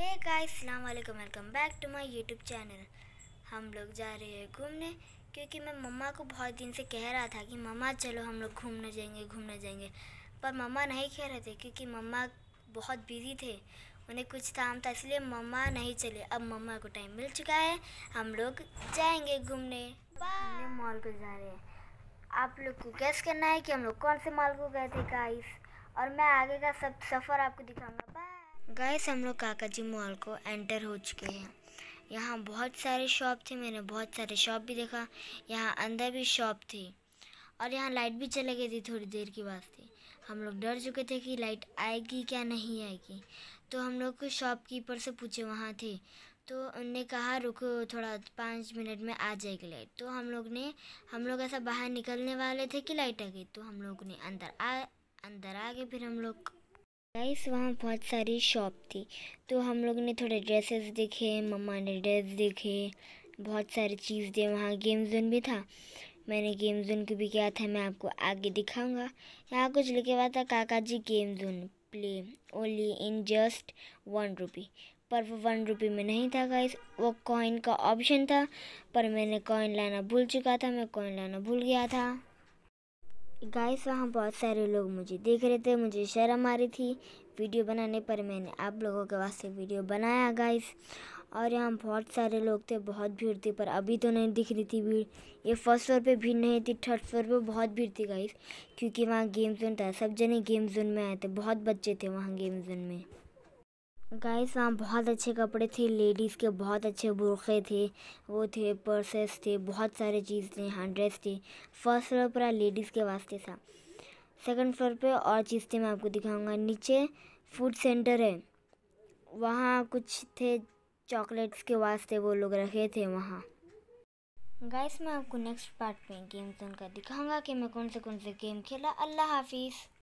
हे guys सलाम वालेकुम welcome back to my YouTube channel हम लोग जा रहे हैं घूमने क्योंकि मैं मम्मा को बहुत दिन से कह रहा था कि मम्मा चलो हम लोग घूमने जाएंगे घूमने जाएंगे पर मम्मा नहीं कह रहे थे क्योंकि मम्मा बहुत बिजी थे उन्हें कुछ काम था इसलिए मम्मा नहीं चले अब मम्मा को टाइम मिल चुका है हम लोग जाएंगे घूमने मॉल को जा रहे हैं आप लोग को गैस करना है कि हम लोग कौन से मॉल को गए थे गाइस और मैं आगे का सब सफ़र आपको दिखाऊंगा बाय गाइस हम लोग काका जी मॉल को एंटर हो चुके हैं यहाँ बहुत सारे शॉप थे मैंने बहुत सारे शॉप भी देखा यहाँ अंदर भी शॉप थी और यहाँ लाइट भी चले गई थी थोड़ी देर के से हम लोग डर चुके थे कि लाइट आएगी क्या नहीं आएगी तो हम लोग शॉपकीपर से पूछे वहाँ थे तो उनने कहा रुको थोड़ा पाँच मिनट में आ जाएगी लाइट तो हम लोग ने हम लोग ऐसा बाहर निकलने वाले थे कि लाइट आ गई तो हम लोग ने अंदर आ अंदर आ गए फिर हम लोग गाइस वहाँ बहुत सारी शॉप थी तो हम लोग ने थोड़े ड्रेसेस देखे मम्मा ने ड्रेस देखे बहुत सारी चीज़ दी वहाँ गेम जोन भी था मैंने गेम जोन को भी किया था मैं आपको आगे दिखाऊंगा यहाँ कुछ लिखे हुआ था Kaka ji game zone play only in just one rupee पर वो वन रुपी में नहीं था गाइस वो कॉइन का ऑप्शन था पर मैंने कॉइन लाना भूल चुका था मैं कॉइन लाना भूल गया था गाइस वहाँ बहुत सारे लोग मुझे देख रहे थे मुझे शर्म आ रही थी वीडियो बनाने पर मैंने आप लोगों के वास्ते वीडियो बनाया गाइस और यहाँ बहुत सारे लोग थे बहुत भीड़ थी पर अभी तो नहीं दिख रही थी भीड़ ये फर्स्ट फ्लोर पे भीड़ नहीं थी थर्ड फ्लोर पे बहुत भीड़ थी गाइस क्योंकि वहाँ गेम जोन था सब जने गेम जोन में आए थे बहुत बच्चे थे वहाँ गेम जोन में गाइस वहाँ बहुत अच्छे कपड़े थे लेडीज़ के बहुत अच्छे बुरखे थे वो थे पर्सेस थे बहुत सारे चीज़ थे हंड्रेड्स थे फर्स्ट फ्लोर पर लेडीज़ के वास्ते था सेकंड फ्लोर पे और चीज़ थे मैं आपको दिखाऊंगा नीचे फूड सेंटर है वहाँ कुछ थे चॉकलेट्स के वास्ते वो लोग रखे थे वहाँ गाइस मैं आपको नेक्स्ट पार्ट में गेम गेम्स उनका दिखाऊंगा कि मैं कौन से कौन से गेम खेला अल्लाह हाफिज़